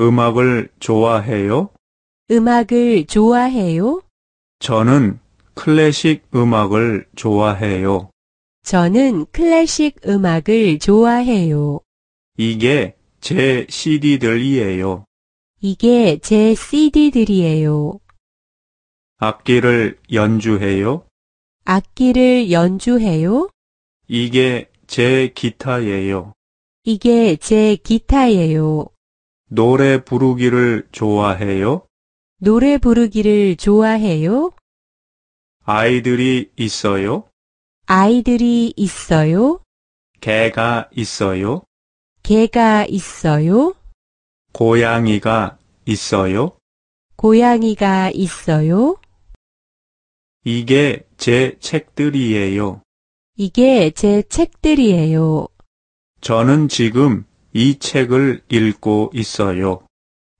음악을 좋아해요? 음악을 좋아해요? 저는 클래식 음악을 좋아해요. 저는 클래식 음악을 좋아해요. 이게 제 CD들이에요. 이게 제 CD들이에요. 악기를 연주해요? 악기를 연주해요? 이게 제 기타예요. 이게 제 기타예요. 노래 부르기를 좋아해요? 노래 부르기를 좋아해요? 아이들이 있어요? 아이들이 있어요? 개가 있어요? 개가 있어요? 고양이가 있어요? 고양이가 있어요? 이게 제 책들이에요. 이게 제 책들이에요. 저는 지금 이 책을 읽고 있어요.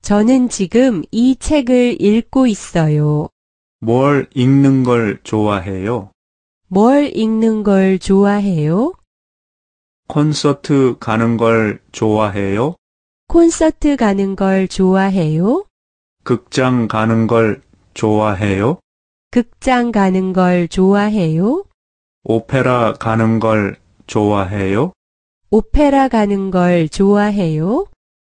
저는 지금 이 책을 읽고 있어요. 뭘 읽는 걸 좋아해요? 뭘 읽는 걸 좋아해요? 콘서트 가는 걸 좋아해요? 콘서트 가는 걸 좋아해요? 극장 가는 걸 좋아해요? 극장 가는 걸 좋아해요? 오페라 가는 걸 좋아해요? 오페라 가는 걸 좋아해요?